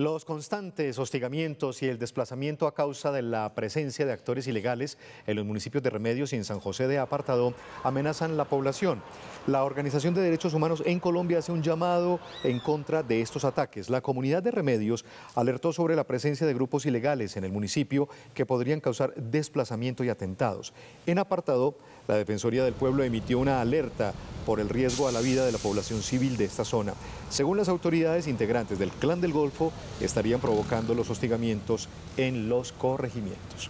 Los constantes hostigamientos y el desplazamiento a causa de la presencia de actores ilegales en los municipios de Remedios y en San José de Apartado amenazan la población. La Organización de Derechos Humanos en Colombia hace un llamado en contra de estos ataques. La comunidad de Remedios alertó sobre la presencia de grupos ilegales en el municipio que podrían causar desplazamiento y atentados. En apartado, la Defensoría del Pueblo emitió una alerta por el riesgo a la vida de la población civil de esta zona. Según las autoridades, integrantes del Clan del Golfo estarían provocando los hostigamientos en los corregimientos.